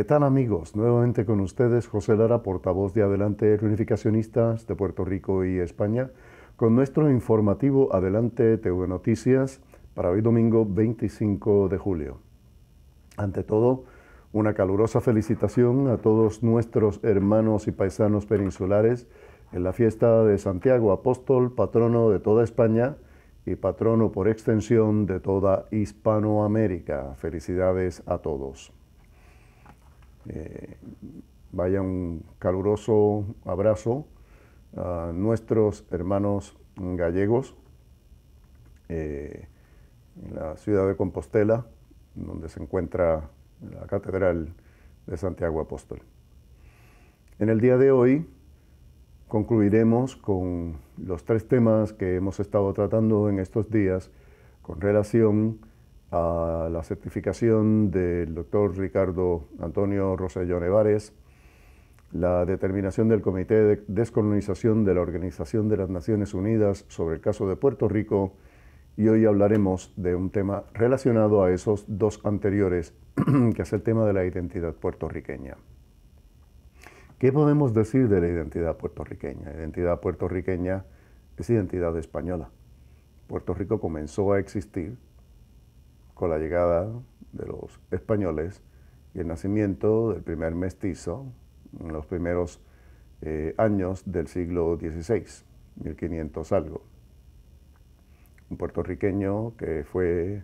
¿Qué tal amigos? Nuevamente con ustedes José Lara, portavoz de Adelante Reunificacionistas de Puerto Rico y España, con nuestro informativo Adelante TV Noticias para hoy domingo 25 de julio. Ante todo, una calurosa felicitación a todos nuestros hermanos y paisanos peninsulares en la fiesta de Santiago Apóstol, patrono de toda España y patrono por extensión de toda Hispanoamérica. Felicidades a todos. Eh, vaya un caluroso abrazo a nuestros hermanos gallegos eh, en la ciudad de Compostela, donde se encuentra la Catedral de Santiago Apóstol. En el día de hoy concluiremos con los tres temas que hemos estado tratando en estos días con relación a la certificación del doctor Ricardo Antonio Rosellón nevares la determinación del Comité de Descolonización de la Organización de las Naciones Unidas sobre el caso de Puerto Rico y hoy hablaremos de un tema relacionado a esos dos anteriores, que es el tema de la identidad puertorriqueña. ¿Qué podemos decir de la identidad puertorriqueña? Identidad puertorriqueña es identidad española. Puerto Rico comenzó a existir con la llegada de los españoles y el nacimiento del primer mestizo en los primeros eh, años del siglo XVI, 1500 algo. Un puertorriqueño que fue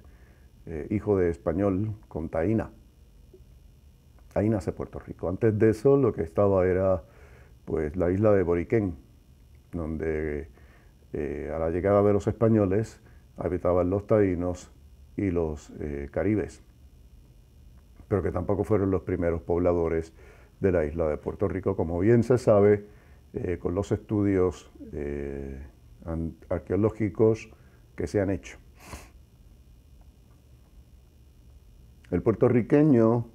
eh, hijo de español con Taína. Ahí nace Puerto Rico. Antes de eso lo que estaba era pues la isla de Boriquén, donde eh, a la llegada de los españoles habitaban los taínos y los eh, caribes, pero que tampoco fueron los primeros pobladores de la isla de Puerto Rico. Como bien se sabe, eh, con los estudios eh, arqueológicos que se han hecho. El puertorriqueño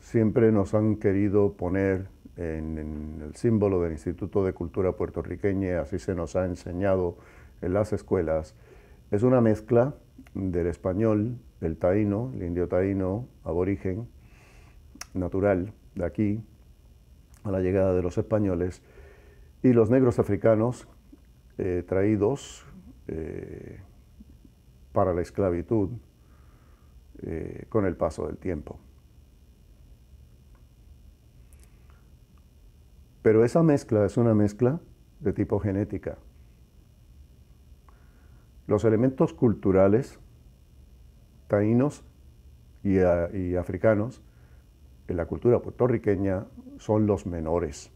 siempre nos han querido poner en, en, el símbolo del Instituto de Cultura Puertorriqueña, así se nos ha enseñado en las escuelas, es una mezcla del español, el taíno, el indio taíno, aborigen, natural, de aquí, a la llegada de los españoles, y los negros africanos eh, traídos eh, para la esclavitud eh, con el paso del tiempo. Pero esa mezcla es una mezcla de tipo genética. Los elementos culturales taínos y, africanos en la cultura puertorriqueña son los menores.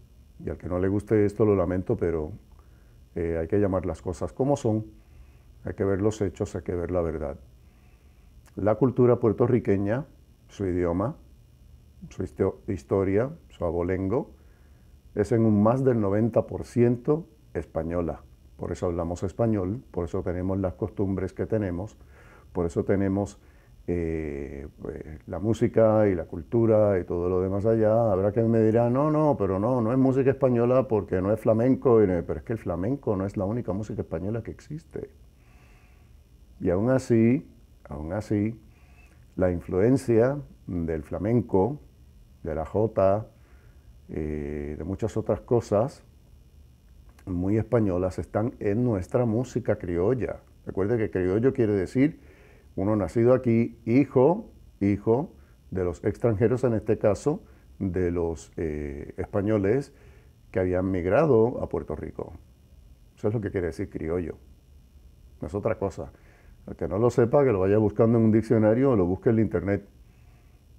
Y al que no le guste esto lo lamento, pero eh, hay que llamar las cosas como son, hay que ver los hechos, hay que ver la verdad. La cultura puertorriqueña, su idioma, su historia, su abolengo, es en un más del 90% española por eso hablamos español, por eso tenemos las costumbres que tenemos, por eso tenemos eh, pues, la música y la cultura y todo lo demás allá. Habrá quien me dirá, no, no, pero no, no es música española porque no es flamenco, pero es que el flamenco no es la única música española que existe. Y aún así, aún así, la influencia del flamenco, de la jota, eh, de muchas otras cosas, muy españolas están en nuestra música criolla. Recuerde que criollo quiere decir uno nacido aquí, hijo, hijo de los extranjeros, en este caso, de los eh, españoles que habían migrado a Puerto Rico. Eso es lo que quiere decir criollo. No es otra cosa. El que no lo sepa, que lo vaya buscando en un diccionario o lo busque en el internet.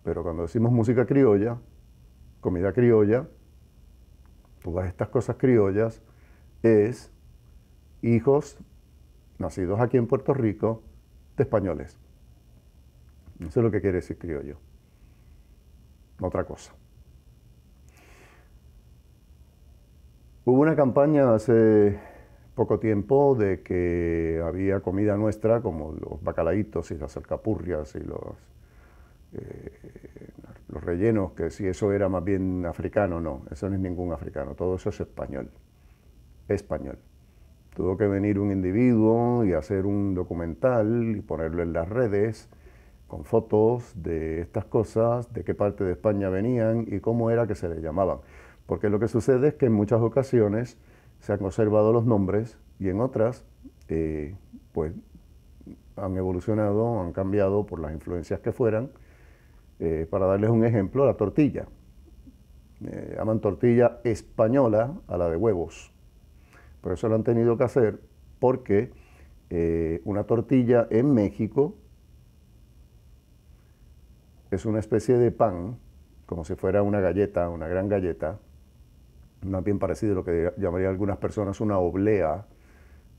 Pero cuando decimos música criolla, comida criolla, todas estas cosas criollas, es hijos nacidos aquí en Puerto Rico de españoles. Eso es lo que quiere decir criollo. Otra cosa. Hubo una campaña hace poco tiempo de que había comida nuestra, como los bacalaitos y las alcapurrias y los, eh, los rellenos, que si eso era más bien africano, no, eso no es ningún africano, todo eso es español español. Tuvo que venir un individuo y hacer un documental y ponerlo en las redes con fotos de estas cosas, de qué parte de España venían y cómo era que se les llamaban. Porque lo que sucede es que en muchas ocasiones se han conservado los nombres y en otras, eh, pues, han evolucionado, han cambiado por las influencias que fueran. Eh, para darles un ejemplo, la tortilla. Eh, llaman tortilla española a la de huevos. Por eso lo han tenido que hacer porque eh, una tortilla en México es una especie de pan, como si fuera una galleta, una gran galleta, más bien parecido a lo que llamarían algunas personas una oblea,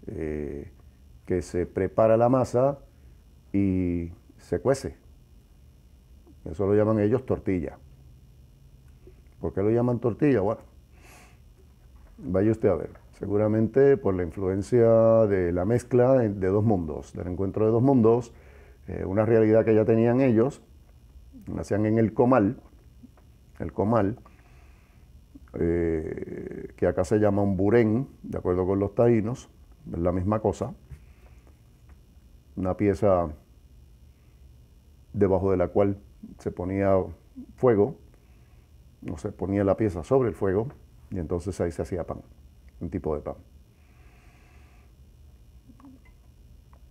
eh, que se prepara la masa y se cuece. Eso lo llaman ellos tortilla. ¿Por qué lo llaman tortilla? Bueno, vaya usted a ver. Seguramente por la influencia de la mezcla de dos mundos, del encuentro de dos mundos, eh, una realidad que ya tenían ellos, nacían en el comal, el comal, eh, que acá se llama un burén, de acuerdo con los taínos, es la misma cosa, una pieza debajo de la cual se ponía fuego, no se ponía la pieza sobre el fuego, y entonces ahí se hacía pan un tipo de pan.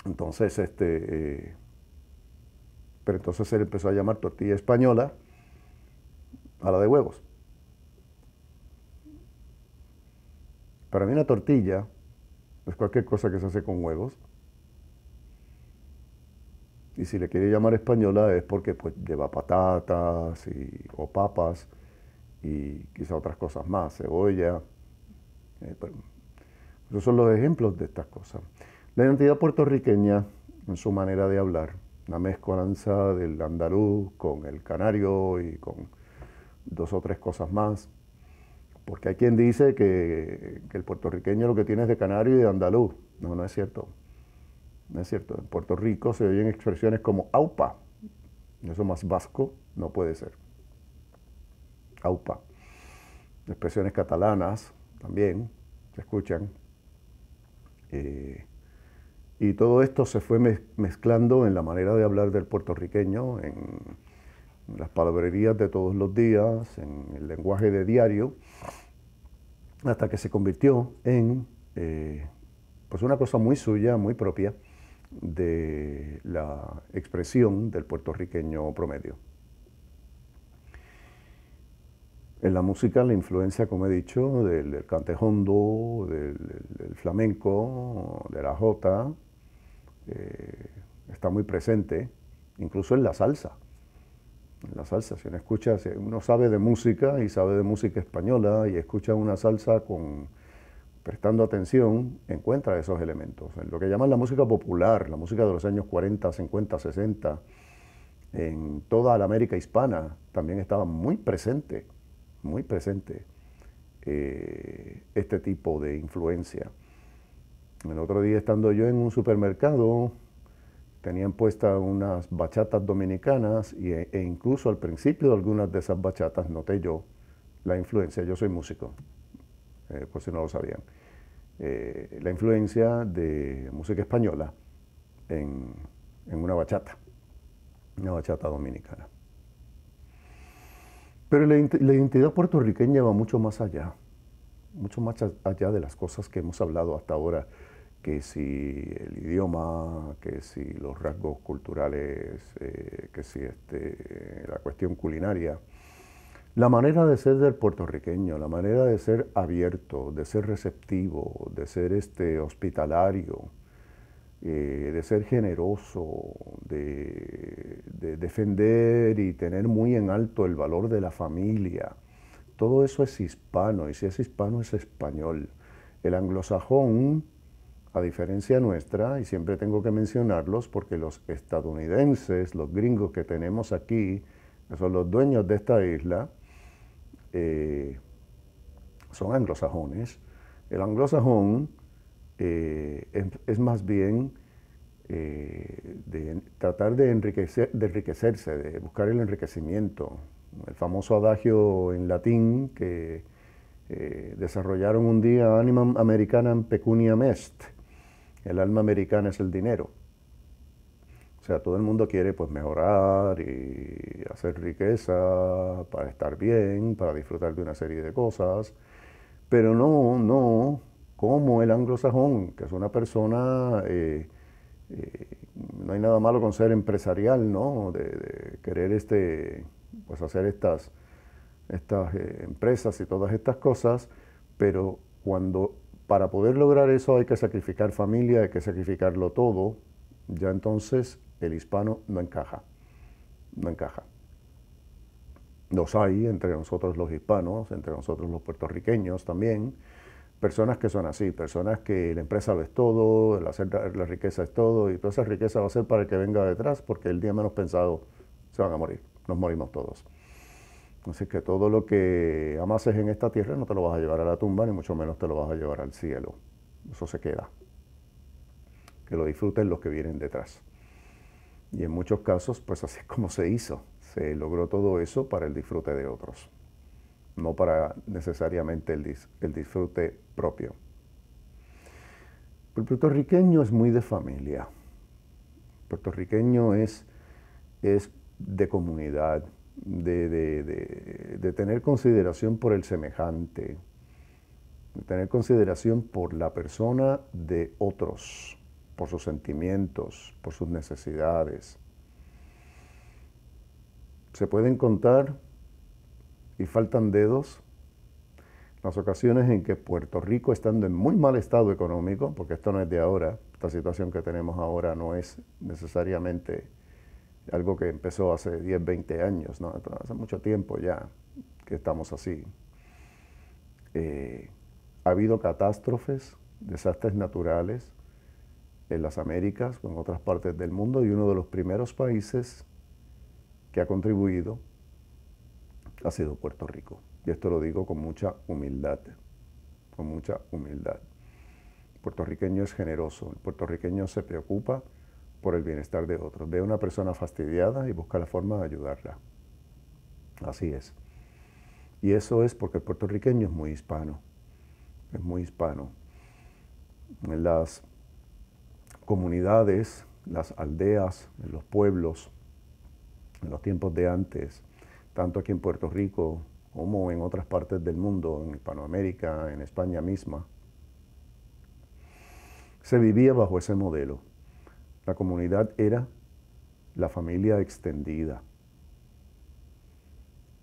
Entonces, este, eh, pero entonces él empezó a llamar tortilla española a la de huevos. Para mí una tortilla es cualquier cosa que se hace con huevos. Y si le quiere llamar española es porque pues, lleva patatas y, o papas y quizá otras cosas más, cebolla, eh, pues, esos son los ejemplos de estas cosas. La identidad puertorriqueña, en su manera de hablar, una mezcolanza del andaluz con el canario y con dos o tres cosas más. Porque hay quien dice que, que el puertorriqueño lo que tiene es de canario y de andaluz. No, no es cierto. No es cierto. En Puerto Rico se oyen expresiones como aupa. Eso más vasco no puede ser. Aupa. Expresiones catalanas también se escuchan. Eh, y todo esto se fue mezclando en la manera de hablar del puertorriqueño, en las palabrerías de todos los días, en el lenguaje de diario, hasta que se convirtió en eh, pues una cosa muy suya, muy propia de la expresión del puertorriqueño promedio. En la música, la influencia, como he dicho, del, cantejondo, del, flamenco, de la jota, eh, está muy presente, incluso en la salsa. En la salsa, si uno escucha, uno sabe de música y sabe de música española y escucha una salsa con, prestando atención, encuentra esos elementos. En lo que llaman la música popular, la música de los años 40, 50, 60, en toda la América hispana, también estaba muy presente muy presente eh, este tipo de influencia. El otro día estando yo en un supermercado, tenían puestas unas bachatas dominicanas e, e incluso al principio de algunas de esas bachatas noté yo la influencia, yo soy músico, eh, por si no lo sabían, eh, la influencia de música española en, en una bachata, una bachata dominicana. Pero la, identidad puertorriqueña va mucho más allá, mucho más allá de las cosas que hemos hablado hasta ahora, que si el idioma, que si los rasgos culturales, eh, que si este, la cuestión culinaria. La manera de ser del puertorriqueño, la manera de ser abierto, de ser receptivo, de ser este, hospitalario, eh, de ser generoso, de, defender y tener muy en alto el valor de la familia. Todo eso es hispano y si es hispano es español. El anglosajón, a diferencia nuestra, y siempre tengo que mencionarlos porque los estadounidenses, los gringos que tenemos aquí, que son los dueños de esta isla, eh, son anglosajones. El anglosajón eh, es más bien eh, de tratar de, enriquecer, de enriquecerse, de buscar el enriquecimiento. El famoso adagio en latín que eh, desarrollaron un día Animam en pecunia Est, el alma americana es el dinero. O sea, todo el mundo quiere pues mejorar y hacer riqueza para estar bien, para disfrutar de una serie de cosas, pero no, no, como el anglosajón, que es una persona, eh, eh, no hay nada malo con ser empresarial, ¿no? De, querer este, pues hacer estas, estas eh, empresas y todas estas cosas, pero cuando para poder lograr eso hay que sacrificar familia, hay que sacrificarlo todo, ya entonces el hispano no encaja, no encaja. Los hay entre nosotros los hispanos, entre nosotros los puertorriqueños también, personas que son así, personas que la empresa lo es todo, la, riqueza es todo, y toda esa riqueza va a ser para el que venga detrás, porque el día menos pensado se van a morir, nos morimos todos. Así que todo lo que amases en esta tierra no te lo vas a llevar a la tumba, ni mucho menos te lo vas a llevar al cielo. Eso se queda. Que lo disfruten los que vienen detrás. Y en muchos casos, pues así es como se hizo. Se logró todo eso para el disfrute de otros no para necesariamente el, disfrute propio. El puertorriqueño es muy de familia. El puertorriqueño es, de comunidad, de, de, tener consideración por el semejante, de tener consideración por la persona de otros, por sus sentimientos, por sus necesidades. Se pueden contar y faltan dedos, las ocasiones en que Puerto Rico, estando en muy mal estado económico, porque esto no es de ahora, esta situación que tenemos ahora no es necesariamente algo que empezó hace 10, 20 años, ¿no? hace mucho tiempo ya que estamos así. Eh, ha habido catástrofes, desastres naturales en las Américas en otras partes del mundo y uno de los primeros países que ha contribuido ha sido Puerto Rico. Y esto lo digo con mucha humildad, con mucha humildad. El puertorriqueño es generoso, el puertorriqueño se preocupa por el bienestar de otros. Ve a una persona fastidiada y busca la forma de ayudarla. Así es. Y eso es porque el puertorriqueño es muy hispano, es muy hispano. En las comunidades, las aldeas, en los pueblos, en los tiempos de antes, tanto aquí en Puerto Rico como en otras partes del mundo, en Hispanoamérica, en España misma, se vivía bajo ese modelo. La comunidad era la familia extendida.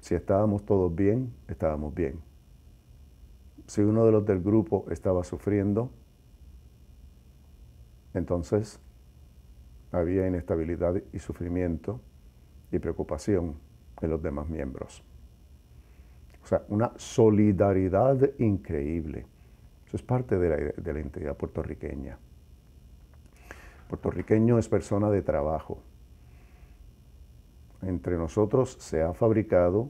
Si estábamos todos bien, estábamos bien. Si uno de los del grupo estaba sufriendo, entonces había inestabilidad y sufrimiento y preocupación de los demás miembros. O sea, una solidaridad increíble. Eso es parte de la, de identidad puertorriqueña. Puertorriqueño es persona de trabajo. Entre nosotros se ha fabricado,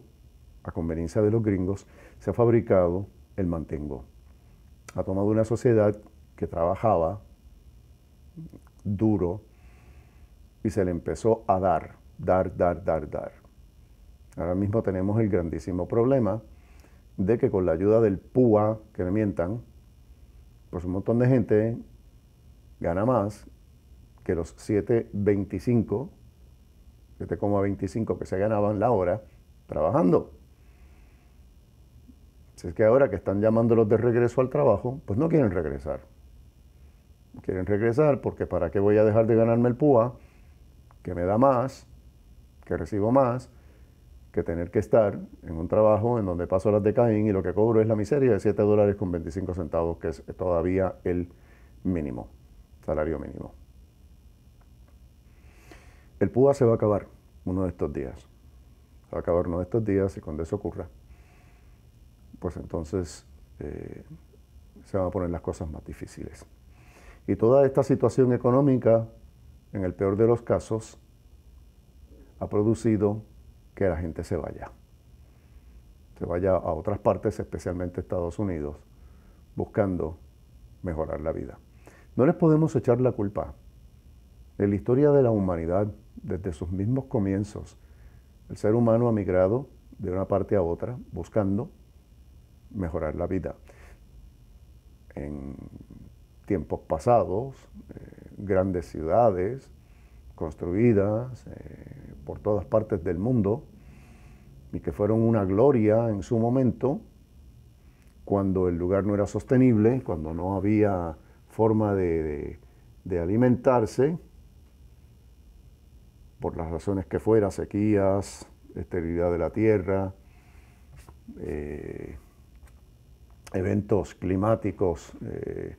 a conveniencia de los gringos, se ha fabricado el mantengo. Ha tomado una sociedad que trabajaba duro y se le empezó a dar, dar, dar, dar, dar. Ahora mismo tenemos el grandísimo problema de que con la ayuda del PUA, que me mientan, pues un montón de gente gana más que los 7.25, 7,25 este que se ganaban la hora trabajando. Si es que ahora que están llamándolos de regreso al trabajo, pues no quieren regresar. Quieren regresar porque ¿para qué voy a dejar de ganarme el PUA? Que me da más, que recibo más, que tener que estar en un trabajo en donde paso las decaín y lo que cobro es la miseria de 7 dólares con 25 centavos, que es todavía el mínimo, salario mínimo. El PUA se va a acabar uno de estos días. Se va a acabar uno de estos días y cuando eso ocurra, pues entonces eh, se van a poner las cosas más difíciles. Y toda esta situación económica, en el peor de los casos, ha producido que la gente se vaya. Se vaya a otras partes, especialmente Estados Unidos, buscando mejorar la vida. No les podemos echar la culpa. En la historia de la humanidad, desde sus mismos comienzos, el ser humano ha migrado de una parte a otra buscando mejorar la vida. En tiempos pasados, eh, grandes ciudades, construidas eh, por todas partes del mundo y que fueron una gloria en su momento, cuando el lugar no era sostenible, cuando no había forma de, alimentarse, por las razones que fuera, sequías, esterilidad de la tierra, eh, eventos climáticos eh,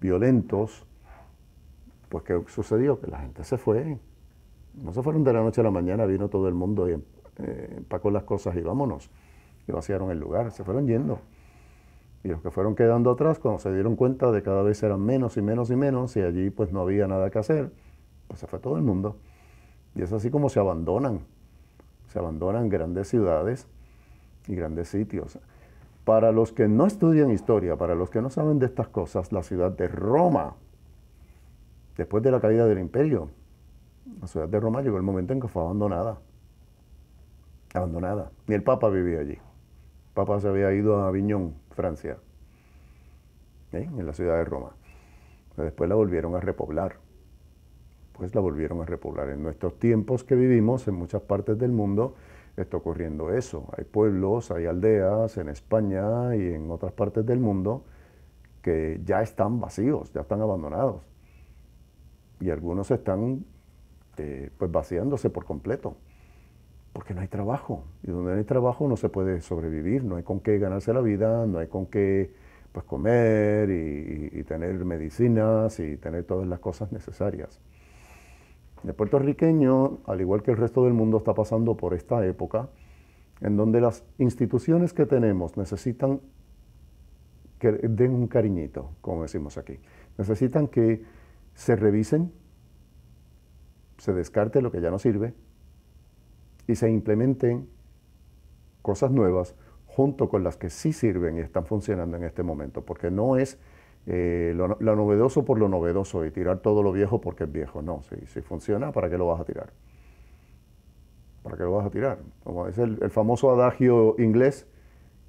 violentos, pues ¿qué sucedió? Que la gente se fue. No se fueron de la noche a la mañana, vino todo el mundo y eh, empacó las cosas y vámonos. Y vaciaron el lugar, se fueron yendo. Y los que fueron quedando atrás, cuando se dieron cuenta de que cada vez eran menos y menos y menos, y allí pues no había nada que hacer, pues se fue todo el mundo. Y es así como se abandonan, se abandonan grandes ciudades y grandes sitios. Para los que no estudian historia, para los que no saben de estas cosas, la ciudad de Roma Después de la caída del imperio, la ciudad de Roma llegó el momento en que fue abandonada. Abandonada. Ni el Papa vivía allí. El Papa se había ido a Aviñón, Francia, ¿eh? en la ciudad de Roma. después la volvieron a repoblar. Pues la volvieron a repoblar. En nuestros tiempos que vivimos, en muchas partes del mundo, está ocurriendo eso. Hay pueblos, hay aldeas en España y en otras partes del mundo que ya están vacíos, ya están abandonados y algunos están eh, pues vaciándose por completo, porque no hay trabajo. Y donde no hay trabajo no se puede sobrevivir, no hay con qué ganarse la vida, no hay con qué pues, comer y, y tener medicinas y tener todas las cosas necesarias. El puertorriqueño, al igual que el resto del mundo, está pasando por esta época en donde las instituciones que tenemos necesitan que den un cariñito, como decimos aquí. Necesitan que se revisen, se descarte lo que ya no sirve y se implementen cosas nuevas junto con las que sí sirven y están funcionando en este momento, porque no es eh, lo, novedoso por lo novedoso y tirar todo lo viejo porque es viejo, no, si, funciona, ¿para qué lo vas a tirar? ¿Para qué lo vas a tirar? Como es el, famoso adagio inglés,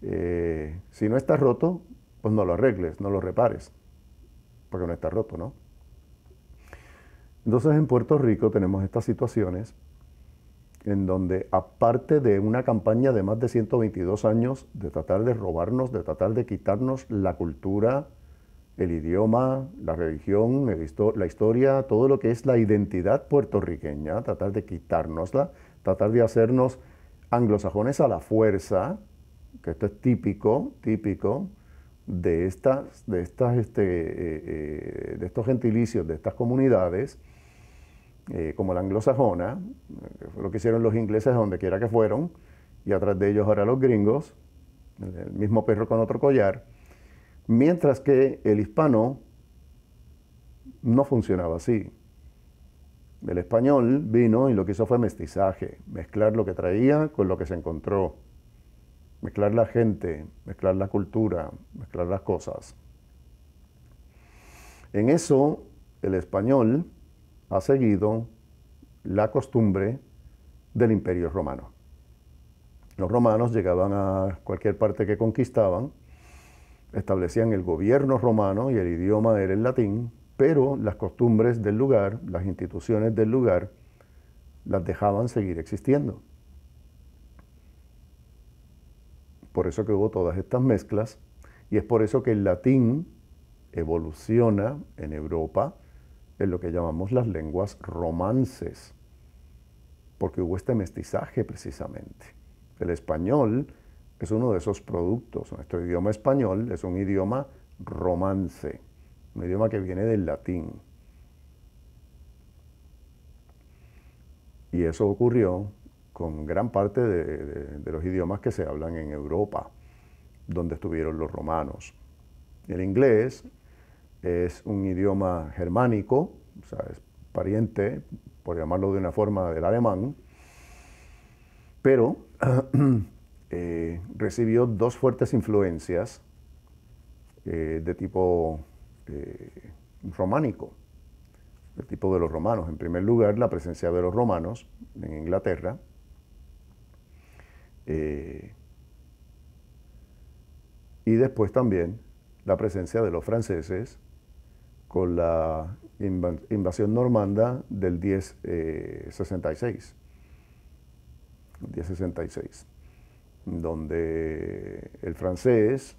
eh, si no está roto, pues no lo arregles, no lo repares, porque no está roto, ¿no? Entonces en Puerto Rico tenemos estas situaciones en donde aparte de una campaña de más de 122 años de tratar de robarnos, de tratar de quitarnos la cultura, el idioma, la religión, la historia, todo lo que es la identidad puertorriqueña, tratar de quitárnosla, tratar de hacernos anglosajones a la fuerza, que esto es típico, típico de, estas, de este, eh, eh, estos gentilicios, de estas comunidades, eh, como la anglosajona, eh, lo que hicieron los ingleses donde quiera que fueron, y atrás de ellos ahora los gringos, el mismo perro con otro collar, mientras que el hispano no funcionaba así. El español vino y lo que hizo fue mestizaje, mezclar lo que traía con lo que se encontró, mezclar la gente, mezclar la cultura, mezclar las cosas. En eso, el español ha seguido la costumbre del imperio romano. Los romanos llegaban a cualquier parte que conquistaban, establecían el gobierno romano y el idioma era el latín, pero las costumbres del lugar, las instituciones del lugar, las dejaban seguir existiendo. Por eso que hubo todas estas mezclas y es por eso que el latín evoluciona en Europa, en lo que llamamos las lenguas romances, porque hubo este mestizaje precisamente. El español es uno de esos productos. Nuestro idioma español es un idioma romance, un idioma que viene del latín. Y eso ocurrió con gran parte de, los idiomas que se hablan en Europa, donde estuvieron los romanos. El inglés es un idioma germánico, o sea, es pariente, por llamarlo de una forma, del alemán, pero eh, recibió dos fuertes influencias eh, de tipo eh, románico, de tipo de los romanos. En primer lugar, la presencia de los romanos en Inglaterra. y después también la presencia de los franceses con la invasión normanda del 1066. Eh, donde el francés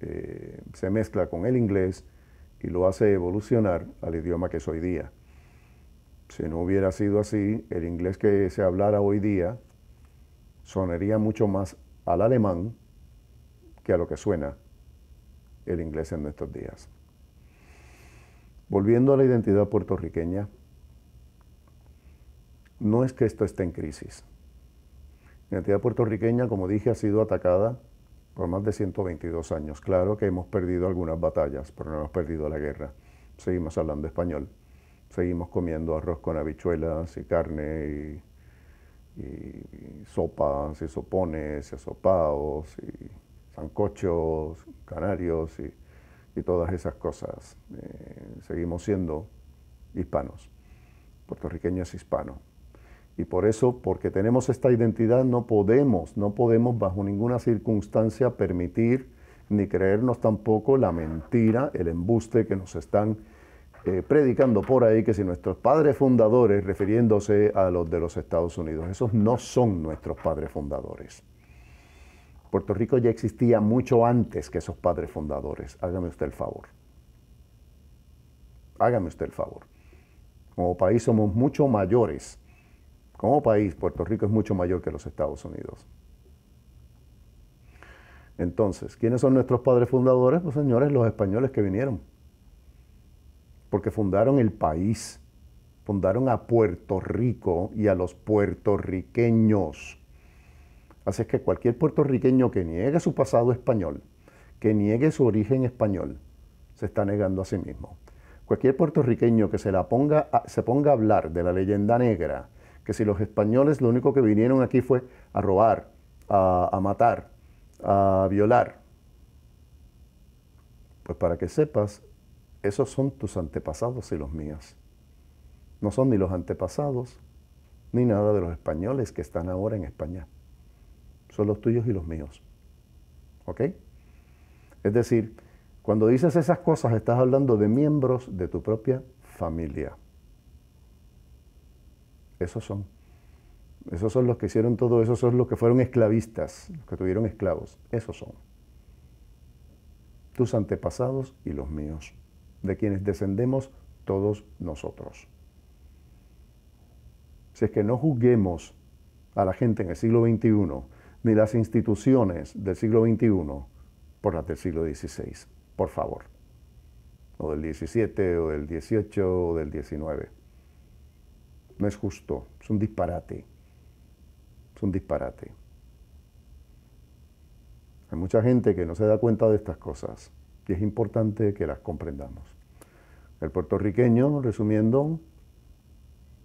eh, se mezcla con el inglés y lo hace evolucionar al idioma que es hoy día. Si no hubiera sido así, el inglés que se hablara hoy día sonaría mucho más al alemán que a lo que suena el inglés en nuestros días. Volviendo a la identidad puertorriqueña, no es que esto esté en crisis. La identidad puertorriqueña, como dije, ha sido atacada por más de 122 años. Claro que hemos perdido algunas batallas, pero no hemos perdido la guerra. Seguimos hablando español, seguimos comiendo arroz con habichuelas y carne y, sopas y sopones y sopaos y sancochos, canarios y y todas esas cosas. Eh, seguimos siendo hispanos, puertorriqueños hispanos. hispano. Y por eso, porque tenemos esta identidad, no podemos, no podemos bajo ninguna circunstancia permitir ni creernos tampoco la mentira, el embuste que nos están eh, predicando por ahí, que si nuestros padres fundadores, refiriéndose a los de los Estados Unidos, esos no son nuestros padres fundadores. Puerto Rico ya existía mucho antes que esos padres fundadores. Hágame usted el favor. Hágame usted el favor. Como país somos mucho mayores. Como país, Puerto Rico es mucho mayor que los Estados Unidos. Entonces, ¿quiénes son nuestros padres fundadores? Pues señores, los españoles que vinieron. Porque fundaron el país, fundaron a Puerto Rico y a los puertorriqueños Así es que cualquier puertorriqueño que niegue su pasado español, que niegue su origen español, se está negando a sí mismo. Cualquier puertorriqueño que se, la ponga a, se ponga a hablar de la leyenda negra, que si los españoles lo único que vinieron aquí fue a robar, a, a matar, a violar, pues para que sepas, esos son tus antepasados y los míos. No son ni los antepasados, ni nada de los españoles que están ahora en España los tuyos y los míos. ¿Ok? Es decir, cuando dices esas cosas estás hablando de miembros de tu propia familia. Esos son. Esos son los que hicieron todo, esos son los que fueron esclavistas, los que tuvieron esclavos. Esos son. Tus antepasados y los míos, de quienes descendemos todos nosotros. Si es que no juzguemos a la gente en el siglo XXI ni las instituciones del siglo XXI por las del siglo XVI, por favor, o del XVII, o del XVIII, o del XIX. No es justo, es un disparate, es un disparate. Hay mucha gente que no se da cuenta de estas cosas y es importante que las comprendamos. El puertorriqueño, resumiendo,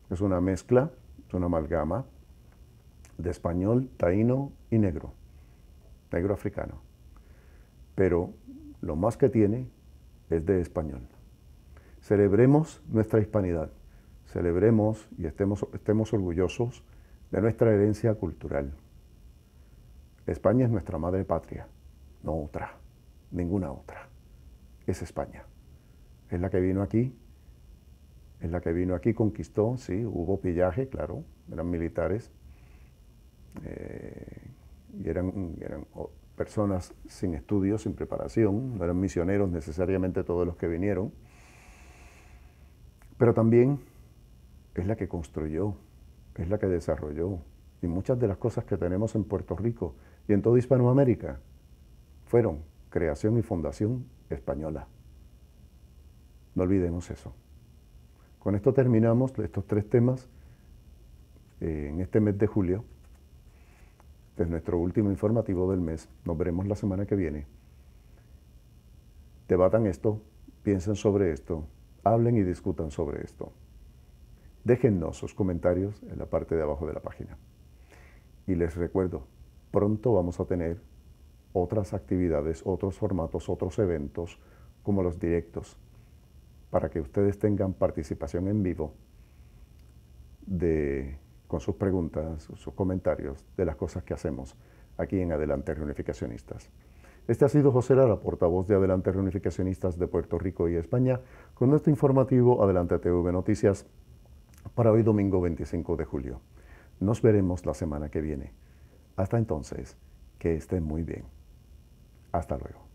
es una mezcla, es una amalgama de español, taíno y negro, negro africano. Pero lo más que tiene es de español. Celebremos nuestra hispanidad, celebremos y estemos, estemos orgullosos de nuestra herencia cultural. España es nuestra madre patria, no otra, ninguna otra. Es España. Es la que vino aquí, es la que vino aquí, conquistó, sí, hubo pillaje, claro, eran militares, eh, y eran, eran personas sin estudios, sin preparación, no eran misioneros necesariamente todos los que vinieron, pero también es la que construyó, es la que desarrolló. Y muchas de las cosas que tenemos en Puerto Rico y en toda Hispanoamérica fueron creación y fundación española. No olvidemos eso. Con esto terminamos estos tres temas eh, en este mes de julio. Este es nuestro último informativo del mes. Nos veremos la semana que viene. Debatan esto, piensen sobre esto, hablen y discutan sobre esto. Déjennos sus comentarios en la parte de abajo de la página. Y les recuerdo, pronto vamos a tener otras actividades, otros formatos, otros eventos, como los directos, para que ustedes tengan participación en vivo de sus preguntas, sus comentarios de las cosas que hacemos aquí en Adelante Reunificacionistas. Este ha sido José Lara, portavoz de Adelante Reunificacionistas de Puerto Rico y España, con nuestro informativo Adelante TV Noticias para hoy domingo 25 de julio. Nos veremos la semana que viene. Hasta entonces, que estén muy bien. Hasta luego.